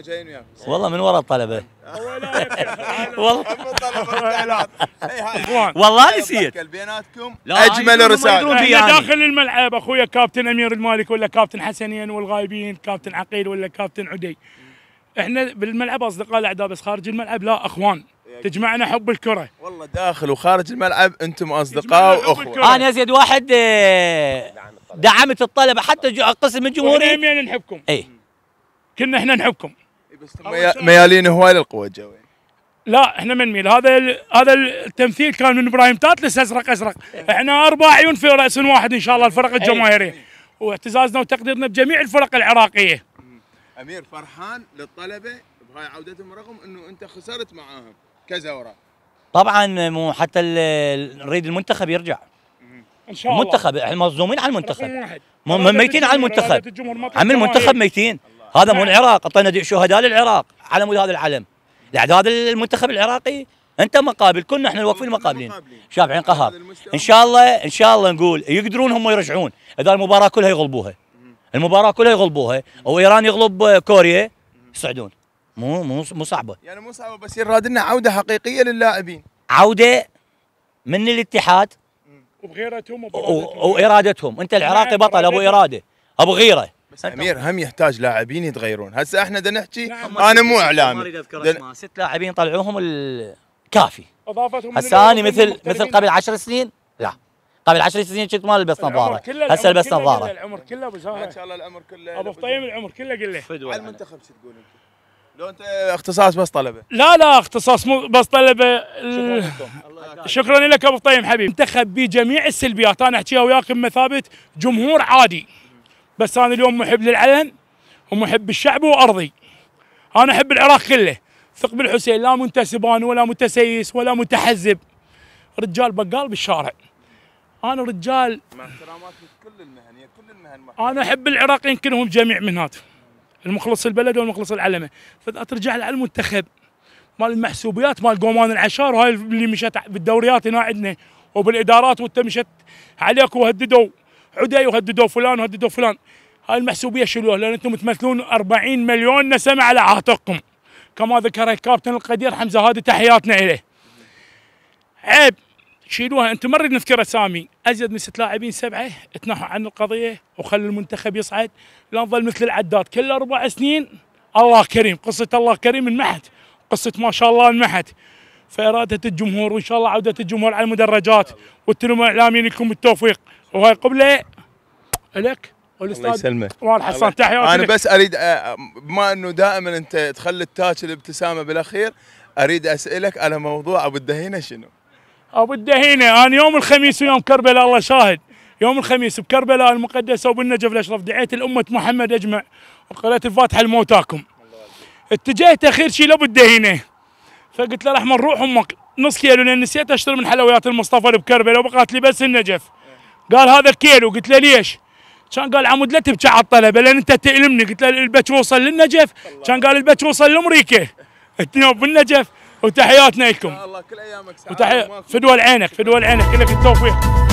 جايين والله من وراء الطلبه والله والله نسيت بيناتكم اجمل رساله يعني. داخل الملعب اخويا كابتن امير المالك ولا كابتن حسنين والغايبين كابتن عقيل ولا كابتن عدي احنا بالملعب اصدقاء الاعداء بس خارج الملعب لا اخوان تجمعنا حب الكره والله داخل وخارج الملعب انتم اصدقاء واخوه انا ازيد واحد آه، دعمت الطلبه حتى قسم الجمهوريه نحبكم اي كنا احنا نحبكم بس ميالين هواي للقوه الجويه لا احنا من ميل هذا ال... هذا التمثيل كان من ابراهيم تاتلس ازرق ازرق إيه. احنا اربع عيون في راس واحد ان شاء الله الفرق إيه. الجماهيريه واعتزازنا وتقديرنا بجميع الفرق العراقيه امير فرحان للطلبه بهاي عودتهم رغم انه انت خسرت معاهم كزوره طبعا مو حتى نريد المنتخب يرجع ان شاء الله المنتخب احنا مظلومين على المنتخب ميتين على المنتخب عم المنتخب ميتين هذا مو نعم. العراق اعطينا شهداء للعراق على مود هذا العلم الاعداد المنتخب العراقي انت مقابل كنا احنا الواقفين مقابلين شافعين قهر ان شاء الله ان شاء الله نقول يقدرون هم يرجعون اذا المباراه كلها يغلبوها المباراه كلها يغلبوها وايران يغلب كوريا يصعدون مو مو مو صعبه يعني مو صعبه بس يراد لنا عوده حقيقيه للاعبين عوده من الاتحاد وبغيرتهم وبغيرتهم وارادتهم انت العراقي نعم، بطل ابو اراده ابو غيره بس امير هم يحتاج لاعبين يتغيرون هسه احنا بدنا نحكي انا مو اعلامي ما اريد اذكر اسماء ست لاعبين طلعوهم الكافي اضافتهم هسه انا مثل مثل قبل 10 سنين لا قبل 10 سنين كنت ما البس نظاره هسه البس نظاره العمر كله ابو زهره ما شاء الله العمر كله ابو فطيم العمر كله قل له على المنتخب شو تقول انت؟ لو انت اختصاص بس طلبه لا لا اختصاص مو بس طلبه شكرا لك ابو طيب حبيبي منتخب بجميع السلبيات انا احكيها وياك بمثابه جمهور عادي بس انا اليوم محب للعلن ومحب الشعب وارضي انا احب العراق كله ثقب الحسين لا منتسبان ولا متسيس ولا متحزب رجال بقال بالشارع انا رجال مع احترامات كل المهن يا كل المهن انا احب العراق يمكنهم جميع من هات المخلص البلد والمخلص العلمه على للمنتخب مال المحسوبيات مال قومان العشار هاي اللي مشت بالدوريات هنا عندنا وبالادارات وانت مشت عليك وهددوا عدي وهددوا فلان وهددوا فلان هاي المحسوبيه شيلوها لان انتم تمثلون 40 مليون نسمه على عاتقكم كما ذكر الكابتن القدير حمزه هادي تحياتنا اليه عيب شيلوها انتم ما نريد نذكر اسامي ازيد من ست لاعبين سبعه اتنحوا عن القضيه وخلوا المنتخب يصعد لا نظل مثل العداد كل اربع سنين الله كريم قصه الله كريم انمحت قصه ما شاء الله انمحت فاراده الجمهور وان شاء الله عوده الجمهور على المدرجات والتلوم الاعلاميين لكم التوفيق قبله لك والاستاذ الله يسلمك حسان تحياتي انا بس اريد بما آه، انه دائما انت تخلي التاتش الابتسامه بالاخير اريد اسالك على موضوع ابو الدهينه شنو؟ ابو الدهينه انا يوم الخميس ويوم كربلاء الله شاهد يوم الخميس بكربلاء المقدسه وبالنجف الاشرف دعيت الامه محمد اجمع وقريت الفاتحه لموتاكم اتجهت اخير شيء لابو الدهينه فقلت له احمد روح امك نص كيلو لان نسيت اشتري من حلويات المصطفى بكربلاء وبقات لي بس النجف قال هذا كيلو قلت له ليش؟ كان قال عمود لا تبكي على الطلبه لان انت تألمني قلت له البت وصل للنجف كان قال البت وصل لامريكا تنوب بالنجف وتحياتنا لكم الله كل ايامك سعاده في دول عينك في دول عينك كلك التوفيق